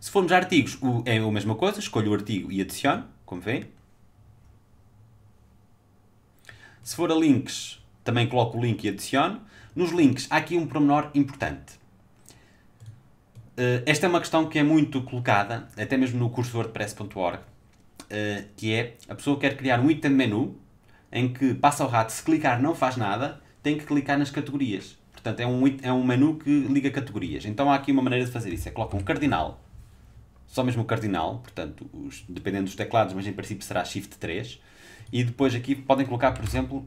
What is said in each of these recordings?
Se formos a artigos, é a mesma coisa, escolho o artigo e adiciono, como vê. Se for a links, também coloco o link e adiciono. Nos links, há aqui um promenor importante. Eh, esta é uma questão que é muito colocada, até mesmo no curso WordPress.org, eh, que é a pessoa quer criar um item menu em que passa o rato, se clicar não faz nada, tem que clicar nas categorias. Portanto, é um, é um menu que liga categorias. Então há aqui uma maneira de fazer isso. É coloca um cardinal só mesmo o cardinal, portanto, os, dependendo dos teclados, mas em princípio será Shift 3. E depois aqui podem colocar, por exemplo,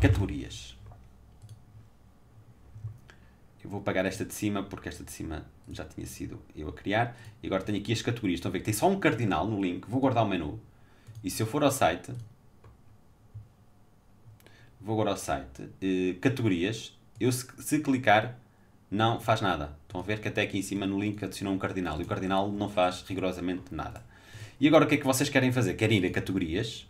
categorias. Eu vou apagar esta de cima, porque esta de cima já tinha sido eu a criar. E agora tenho aqui as categorias. Estão a ver que tem só um cardinal no link. Vou guardar o menu. E se eu for ao site... Vou agora ao site. Eh, categorias. Eu, se, se clicar, não faz nada. Estão a ver que até aqui em cima no link adicionou um cardinal e o cardinal não faz rigorosamente nada. E agora o que é que vocês querem fazer? Querem ir a categorias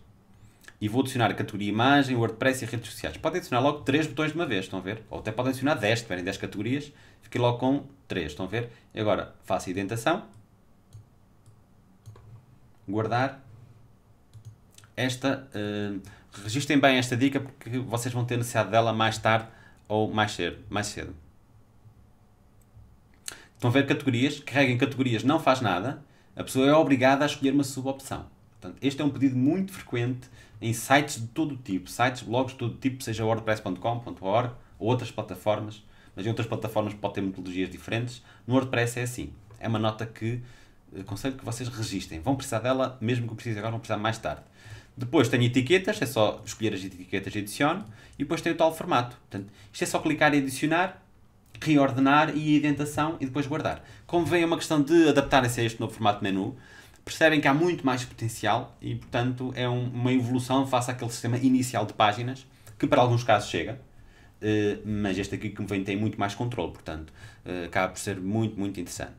e vou adicionar a categoria imagem, WordPress e redes sociais. Podem adicionar logo 3 botões de uma vez, estão a ver? Ou até podem adicionar 10, se tiverem 10 categorias, fiquei logo com 3, estão a ver? E agora faço a identação, guardar. Esta, uh, eh, registrem bem esta dica porque vocês vão ter necessidade dela mais tarde ou mais cedo. Mais cedo. Estão a ver categorias, carrega categorias não faz nada, a pessoa é obrigada a escolher uma subopção. Portanto, este é um pedido muito frequente em sites de todo tipo, sites, blogs de todo tipo, seja wordpress.com.org ou outras plataformas, mas em outras plataformas pode ter metodologias diferentes. No WordPress é assim, é uma nota que eh, aconselho que vocês registrem. Vão precisar dela, mesmo que precisem agora, vão precisar mais tarde. Depois tenho etiquetas, é só escolher as etiquetas e adiciono. E depois tem o tal formato. Portanto, isto é só clicar em adicionar reordenar e indentação e depois guardar. Como vem, é uma questão de adaptarem-se a este novo formato de menu, percebem que há muito mais potencial e, portanto, é um, uma evolução face àquele sistema inicial de páginas, que para alguns casos chega, eh, mas este aqui que me vem tem muito mais controle, portanto, eh, acaba por ser muito, muito interessante.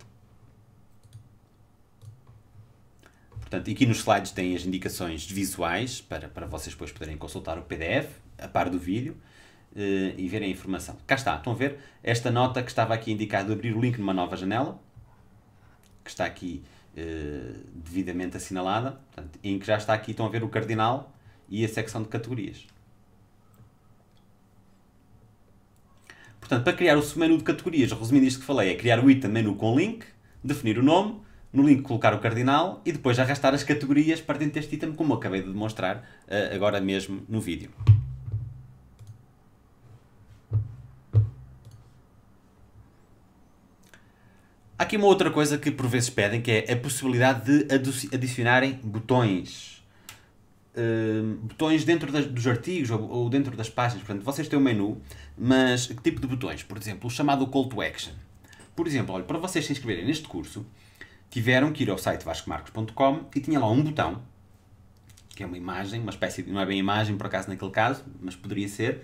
Portanto, aqui nos slides têm as indicações visuais para, para vocês depois poderem consultar o PDF, a par do vídeo. Eh, e verem a informação. Cá está, estão a ver esta nota que estava aqui indicada de abrir o link numa nova janela, que está aqui eh, devidamente assinalada, portanto, em que já está aqui, estão a ver o cardinal e a secção de categorias. Portanto, para criar o submenu de categorias, resumindo isto que falei, é criar o item menu com link, definir o nome, no link colocar o cardinal e depois arrastar as categorias para dentro deste item, como acabei de demonstrar eh, agora mesmo no vídeo. aqui uma outra coisa que por vezes pedem, que é a possibilidade de adicionarem botões. Uh, botões dentro das, dos artigos ou, ou, dentro das páginas. Portanto, vocês têm um menu, mas que tipo de botões? Por exemplo, o chamado call to action. Por exemplo, olha, para vocês se inscreverem neste curso, tiveram que ir ao site vascomarcos.com e tinha lá um botão, que é uma imagem, uma espécie de. não é bem imagem por acaso naquele caso, mas poderia ser,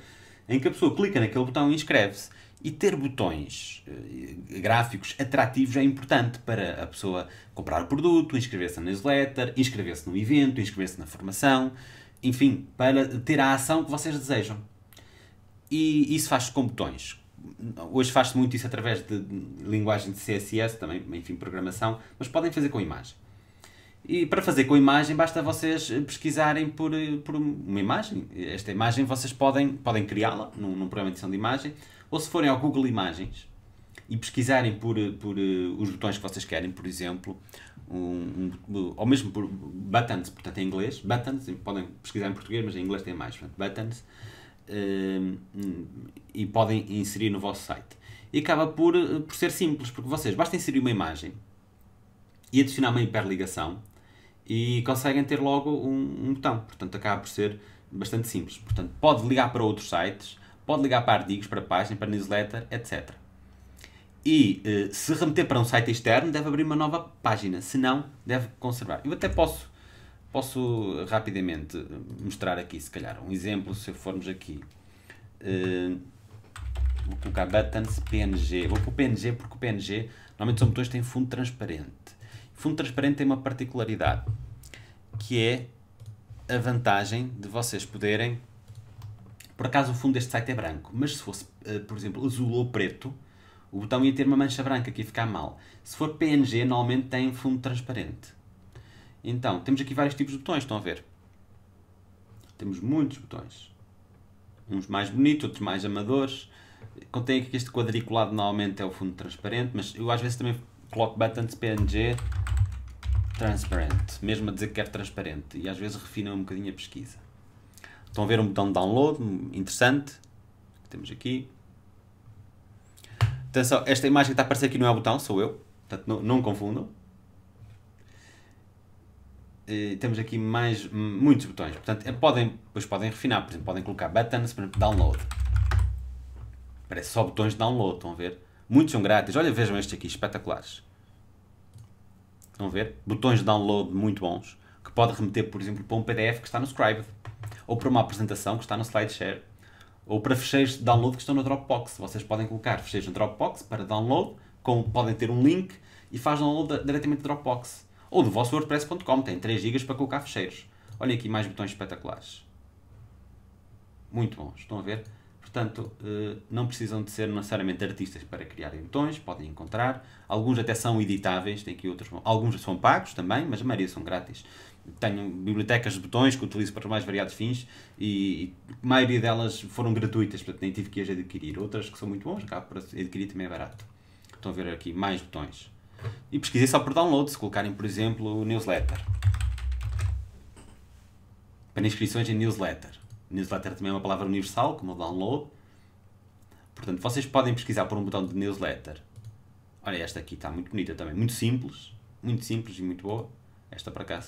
em que a pessoa clica naquele botão e inscreve-se. E ter botões eh, gráficos atrativos é importante para a pessoa comprar o produto, inscrever-se na newsletter, inscrever-se no evento, inscrever-se na formação, enfim, para ter a ação que vocês desejam. E isso faz-se com botões. Hoje faz-se muito isso através de linguagem de CSS, também, enfim, programação, mas podem fazer com imagem. E para fazer com imagem basta vocês eh, pesquisarem por, eh, por uma imagem. Esta imagem vocês podem, podem criá-la num, num programa de edição de imagem, ou se forem ao Google Imagens e pesquisarem por, eh, por os botões que vocês querem, por exemplo, um, um, ou mesmo por buttons, portanto em inglês, buttons, podem pesquisar em português, mas em inglês tem mais, portanto, buttons, e podem inserir no vosso site. E acaba por, por ser simples, porque vocês basta inserir uma imagem e adicionar uma hiperligação e conseguem ter logo um, um, botão. Portanto, acaba por ser bastante simples. Portanto, pode ligar para outros sites, pode ligar para artigos, para página, para newsletter, etc. E eh, se remeter para um site externo, deve abrir uma nova página, se não, deve conservar. Eu até posso, posso rapidamente mostrar aqui, se calhar, um exemplo, se formos aqui. Eh, vou colocar buttons PNG. Vou para o PNG porque o PNG normalmente são botões que têm fundo transparente Fundo transparente tem uma particularidade, que é a vantagem de vocês poderem. Por acaso o fundo deste site é branco, mas se fosse, eh, por exemplo, azul ou preto, o botão ia ter uma mancha branca que ia ficar mal. Se for PNG, normalmente tem fundo transparente. Então, temos aqui vários tipos de botões, estão a ver? Temos muitos botões. Uns mais bonitos, outros mais amadores. Contém aqui que este quadriculado normalmente é o fundo transparente, mas eu às vezes também Clock Buttons PNG Transparent. Mesmo a dizer que quer transparente. E às vezes refinam um bocadinho a pesquisa. Estão a ver um botão de download hum, interessante que temos aqui. Atenção, esta imagem que está a aparecer aqui não é o botão, sou eu. Portanto, não, não confundam. temos aqui mais, hum, muitos botões. Portanto, é, podem, depois podem refinar. Por exemplo, podem colocar buttons, por exemplo, download. Parece só botões de download, estão a ver? Muitos são grátis. Olha, vejam este aqui, espetaculares. Estão a ver? Botões de download muito bons, que pode remeter, por exemplo, para um PDF que está no Scribe, ou para uma apresentação que está no SlideShare, ou para fecheiros de download que estão no Dropbox. Vocês podem colocar fecheiros no Dropbox para download, podem ter um link e faz download diretamente do Dropbox. Ou do vosso WordPress.com, tem 3 GB para colocar fecheiros. Olhem aqui mais botões espetaculares. Muito bons, estão a ver? Portanto, eh, não precisam de ser necessariamente artistas para criarem botões, podem encontrar. Alguns até são editáveis, tem aqui outros. Alguns são pagos também, mas a maioria são grátis. Tenho bibliotecas de botões que utilizo para os mais variados fins e, a maioria delas foram gratuitas, portanto nem tive que as adquirir. Outras que são muito bons, cá para adquirir também é barato. Estão a ver aqui mais botões. E pesquisei só por download, se colocarem, por exemplo, newsletter. Para inscrições em newsletter Newsletter também é uma palavra universal, como download. Portanto, vocês podem pesquisar por um botão de newsletter. Olha, esta aqui está muito bonita também, muito simples, muito simples e muito boa. Esta para cá,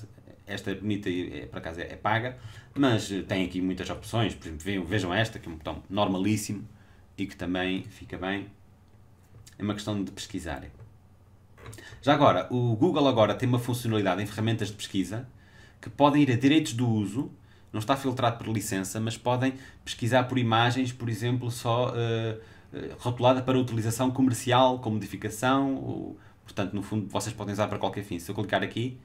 esta é bonita e é, para casa é, é paga, mas eh, tem aqui muitas opções. Por exemplo, vejam esta, que é um botão normalíssimo e que também fica bem. É uma questão de pesquisar. Já agora, o Google agora tem uma funcionalidade em ferramentas de pesquisa que podem ir a direitos do uso não está filtrado por licença, mas podem pesquisar por imagens, por exemplo, só uh, rotulada para utilização comercial, com modificação, ou, portanto, no fundo, vocês podem usar para qualquer fim. Se eu clicar aqui,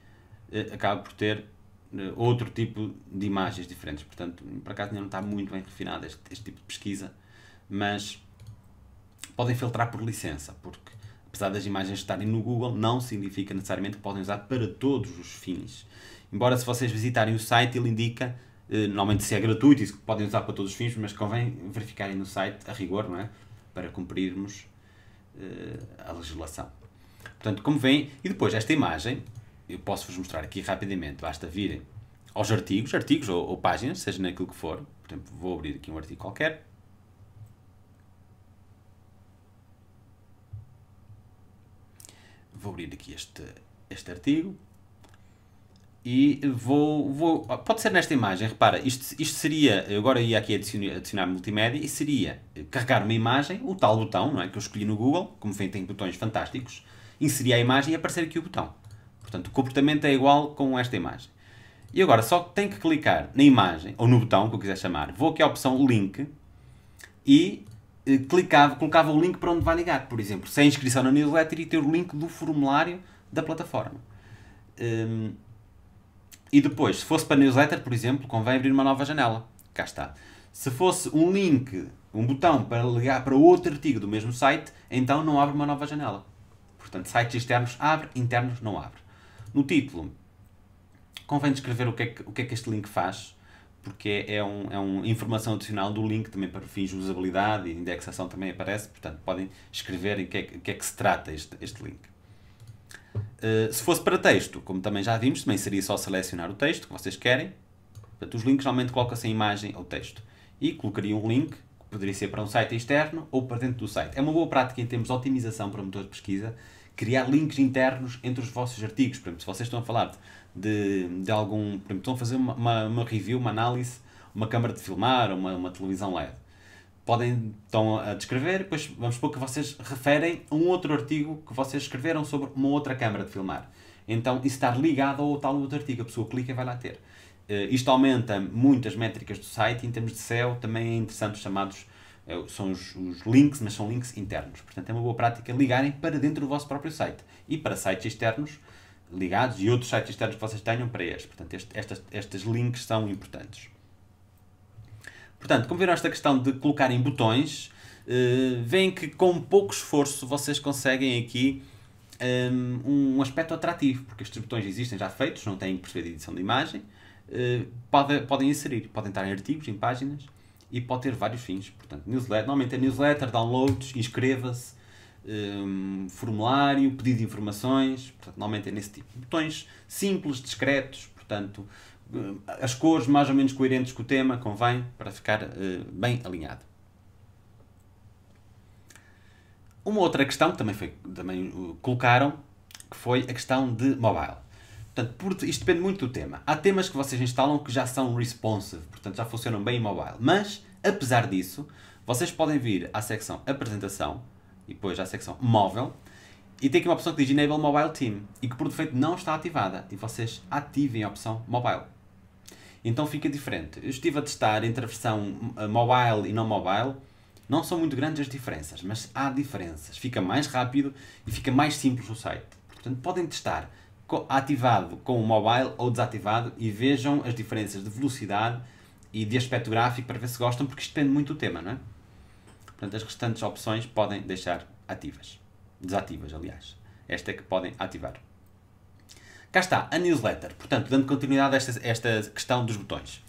uh, eh, acaba por ter uh, outro tipo de imagens diferentes. Portanto, para cá não está muito bem refinado este, este tipo de pesquisa, mas podem filtrar por licença, porque apesar das imagens estarem no Google, não significa necessariamente que podem usar para todos os fins. Embora se vocês visitarem o site, ele indica eh, normalmente se é gratuito e podem usar para todos os fins, mas convém verificarem no site a rigor, não é? Para cumprirmos eh, a legislação. Portanto, como veem, e depois esta imagem, eu posso-vos mostrar aqui rapidamente, basta virem aos artigos, artigos ou, ou, páginas, seja naquilo que for. Por exemplo, vou abrir aqui um artigo qualquer. Vou abrir aqui este, este artigo. E vou, vou. Pode ser nesta imagem, repara, isto, isto seria. Eu agora ia aqui adicionar, adicionar multimédia e seria carregar uma imagem, o tal botão, não é? Que eu escolhi no Google, como vem, tem botões fantásticos, inserir a imagem e aparecer aqui o botão. Portanto, o comportamento é igual com esta imagem. E agora só tenho que clicar na imagem, ou no botão, que eu quiser chamar. Vou aqui à opção Link e eh, clicava, colocava o link para onde vai ligar. Por exemplo, sem inscrição na newsletter e ter o link do formulário da plataforma. Hum, e depois, se fosse para newsletter, por exemplo, convém abrir uma nova janela. Cá está. Se fosse um link, um botão para ligar para outro artigo do mesmo site, então não abre uma nova janela. Portanto, sites externos abre, internos não abre. No título, convém descrever o que é que, o que, é que este link faz, porque é, é um, é uma informação adicional do link também para fins de usabilidade e indexação também aparece, portanto podem escrever o que, é, que, é que se trata este, este link. Eh, se fosse para texto, como também já vimos, também seria só selecionar o texto que vocês querem. Portanto, os links normalmente colocam-se em imagem ou texto. E colocaria um link, que poderia ser para um site externo ou para dentro do site. É uma boa prática em termos de otimização para motores de pesquisa, criar links internos entre os vossos artigos. Por exemplo, se vocês estão a falar de, de algum... Por exemplo, estão a fazer uma, uma, uma review, uma análise, uma câmara de filmar, uma, uma televisão LED podem estão a descrever, depois vamos supor que vocês referem a um outro artigo que vocês escreveram sobre uma outra câmara de filmar. Então, isso estar ligado ao tal outro artigo, a pessoa clica e vai lá ter. Uh, isto aumenta muito as métricas do site, em termos de SEO também é interessante os chamados, uh, são os, os, links, mas são links internos. Portanto, é uma boa prática ligarem para dentro do vosso próprio site. E para sites externos, ligados, e outros sites externos que vocês tenham para este. Portanto, este, estas, estas links são importantes. Portanto, como viram esta questão de colocarem botões, uh, veem que com pouco esforço vocês conseguem aqui eh, um, um aspecto atrativo, porque estes botões existem já feitos, não têm que perceber de edição de imagem, uh, pode, podem inserir, podem estar em artigos, em páginas, e pode ter vários fins. Portanto, newsletter, normalmente é newsletter, downloads, inscreva-se, um, formulário, pedido de informações, portanto, normalmente é nesse tipo. Botões simples, discretos, portanto, Hum, as cores mais ou menos coerentes com o tema, convém, para ficar uh, bem alinhado. Uma outra questão que também, foi, também colocaram, que foi a questão de mobile. Portanto, por, isto depende muito do tema. Há temas que vocês instalam que já são responsive, portanto já funcionam bem em mobile. Mas, apesar disso, vocês podem vir à secção apresentação e depois à secção móvel e tem aqui uma opção que diz Enable Mobile Team e que por defeito não está ativada e vocês ativem a opção Mobile. Então fica diferente. Eu estive a testar entre a versão mobile e não mobile. Não são muito grandes as diferenças, mas há diferenças. Fica mais rápido e fica mais simples o site. Portanto, podem testar ativado com o mobile ou desativado e vejam as diferenças de velocidade e de aspecto gráfico para ver se gostam, porque isto depende muito do tema, não é? Portanto, as restantes opções podem deixar ativas. Desativas, aliás. Esta é que podem ativar. Cá está, a newsletter. Portanto, dando continuidade a esta, esta questão dos botões.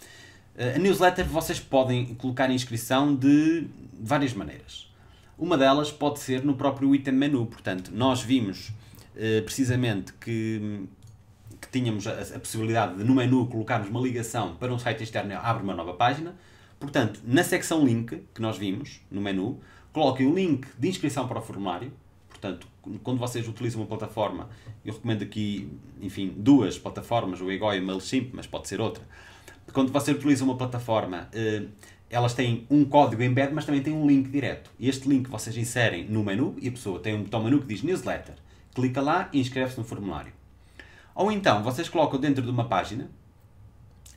Eh, a newsletter vocês podem colocar inscrição de várias maneiras. Uma delas pode ser no próprio item menu. Portanto, nós vimos eh, precisamente que, que tínhamos a, a possibilidade de no menu colocarmos uma ligação para um site externo abre uma nova página. Portanto, na secção link que nós vimos no menu, coloquem o link de inscrição para o formulário Portanto, quando vocês utilizam uma plataforma, eu recomendo aqui, enfim, duas plataformas, o Ego e o MailChimp, mas pode ser outra. Quando você utiliza uma plataforma, eh, elas têm um código embed, mas também têm um link direto. E este link vocês inserem no menu e a pessoa tem um botão menu que diz newsletter. Clica lá e inscreve-se no formulário. Ou então, vocês colocam dentro de uma página,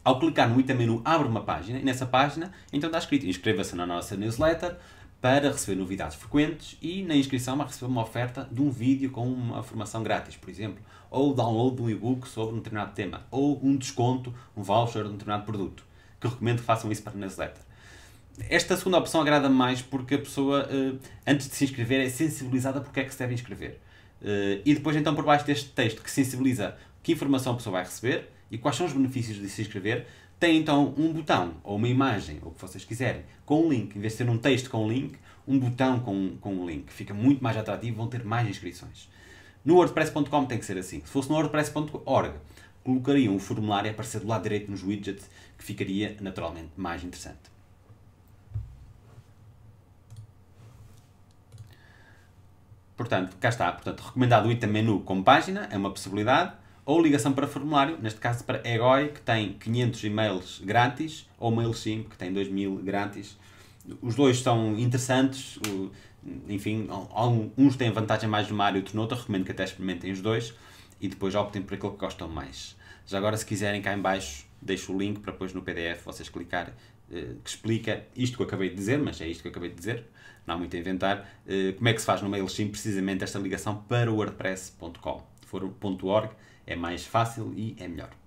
ao clicar no item menu abre uma página e nessa página então está escrito inscreva-se na nossa newsletter, para receber novidades frequentes e na inscrição vai receber uma oferta de um vídeo com uma formação grátis, por exemplo, ou o download de um e-book sobre um determinado tema, ou um desconto, um voucher de um determinado produto, que recomendo que façam isso para a newsletter. Esta segunda opção agrada mais porque a pessoa, eh, antes de se inscrever, é sensibilizada porque é que se deve inscrever. Eh, e depois, então, por baixo deste texto que sensibiliza que informação a pessoa vai receber e quais são os benefícios de se inscrever, tem então um botão ou uma imagem, ou o que vocês quiserem, com um link. Em vez de ser um texto com um link, um botão com, com um link. Fica muito mais atrativo, vão ter mais inscrições. No WordPress.com tem que ser assim. Se fosse no WordPress.org, colocariam um formulário a aparecer do lado direito nos widgets, que ficaria naturalmente mais interessante. Portanto, cá está. Portanto, recomendado o item menu como página, é uma possibilidade ou ligação para formulário, neste caso para EGOI, que tem 500 e-mails grátis, ou MailChimp, que tem 2000 grátis. Os dois são interessantes, enfim, uns têm vantagem mais numa área e outros noutra, recomendo que até experimentem os dois e depois optem por aquilo que gostam mais. Já agora, se quiserem, cá em baixo deixo o link para depois no PDF vocês clicar eh, que explica isto que eu acabei de dizer, mas é isto que eu acabei de dizer, não há muito a inventar, eh, como é que se faz no MailChimp precisamente esta ligação para o wordpress.com, for.org é mais fácil e é melhor.